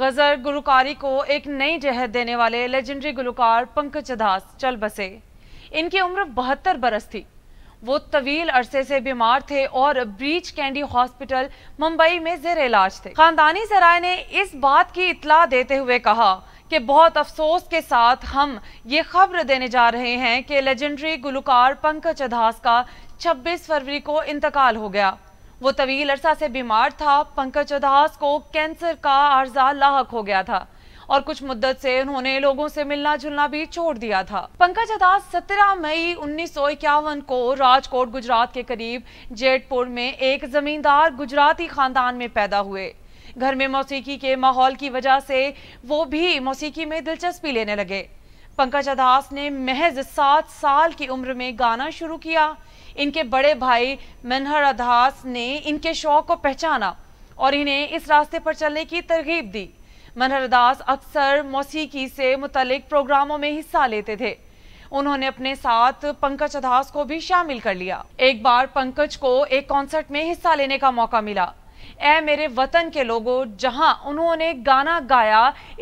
गजर गुलकारी को एक नई जहद देने वाले लेजेंडरी गुलकार पंकज दास चल बसे इनकी उम्र बहत्तर बरस थी वो तवील अरसे से बीमार थे और ब्रीच कैंडी हॉस्पिटल मुंबई में जेर इलाज थे खानदानी सराय ने इस बात की इतला देते हुए कहा कि बहुत अफसोस के साथ हम ये खबर देने जा रहे हैं कि लेजेंडरी गुलकार पंकज अधास का 26 फरवरी को इंतकाल हो गया वो तवील अरसा से बीमार था पंकज उदास को कैंसर का अर्जा लाक हो गया था और कुछ मुद्दत से उन्होंने लोगों से मिलना जुलना भी छोड़ दिया था पंकज अदास 17 मई उन्नीस को राजकोट गुजरात के करीब जेटपुर में एक जमींदार गुजराती खानदान में पैदा हुए घर में मौसीकी के माहौल की वजह से वो भी मौसीकी में दिलचस्पी लेने लगे पंकज अदास ने महज सात साल की उम्र में गाना शुरू किया इनके बड़े भाई मनहर अदास ने इनके शौक को पहचाना और इन्हें इस रास्ते पर चलने की तरगीब दी मनहर अदास अक्सर मौसीकी से मुतलिक प्रोग्रामों में हिस्सा लेते थे उन्होंने अपने साथ पंकज अदास को भी शामिल कर लिया एक बार पंकज को एक कॉन्सर्ट में हिस्सा लेने का मौका मिला ऐ मेरे वतन के लोगों जहां उन्होंने गाना गाया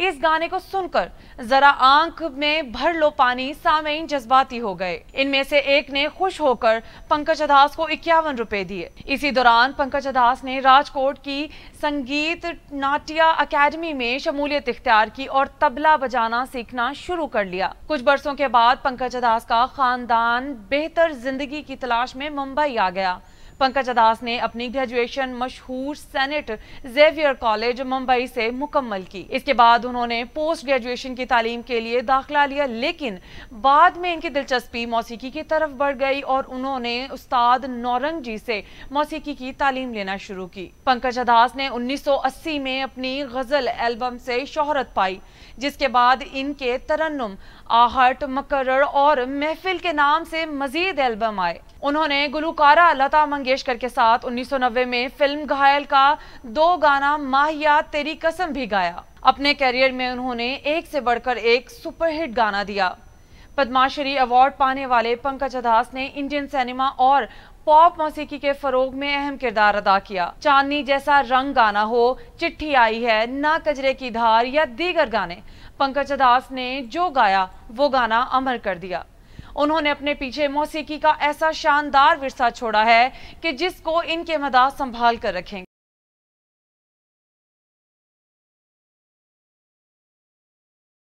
इस गाने को सुनकर जरा आंख में भर लो पानी सामयीन जज्बाती हो गए इनमें से एक ने खुश होकर पंकज अदास को इक्यावन रुपए दिए इसी दौरान पंकज अदास ने राजकोट की संगीत नाट्य अकेडमी में शमूलियत इख्तियार की और तबला बजाना सीखना शुरू कर लिया कुछ बरसों के बाद पंकज अदास का खानदान बेहतर जिंदगी की तलाश में मुंबई आ गया पंकज अदास ने अपनी ग्रेजुएशन मशहूर सेनेट जेवियर कॉलेज मुंबई से मुकम्मल की इसके बाद उन्होंने पोस्ट ग्रेजुएशन की तालीम के लिए दाखिला लिया लेकिन बाद में इनकी दिलचस्पी मौसीकी की तरफ बढ़ गई और उन्होंने उस्ताद नौरंग जी से मौसीकी की तालीम लेना शुरू की पंकज अदास ने 1980 में अपनी गजल एल्बम से शोहरत पाई जिसके बाद इनके तरन्नुम आहट मकर और महफिल के नाम से मजीद एल्बम आए उन्होंने गुलकारा लता मंगे मंगेशकर के साथ 1990 में फिल्म घायल का दो गाना माहिया तेरी कसम भी गाया अपने करियर में उन्होंने एक से बढ़कर एक सुपरहिट गाना दिया पद्माश्री अवार्ड पाने वाले पंकज अदास ने इंडियन सिनेमा और पॉप मौसीकी के फरोग में अहम किरदार अदा किया चांदनी जैसा रंग गाना हो चिट्ठी आई है ना कजरे की धार या दीगर गाने पंकज अदास ने जो गाया वो गाना अमर कर दिया उन्होंने अपने पीछे मौसीकी का ऐसा शानदार विरसा छोड़ा है कि जिसको इनके मदा संभाल कर रखेंगे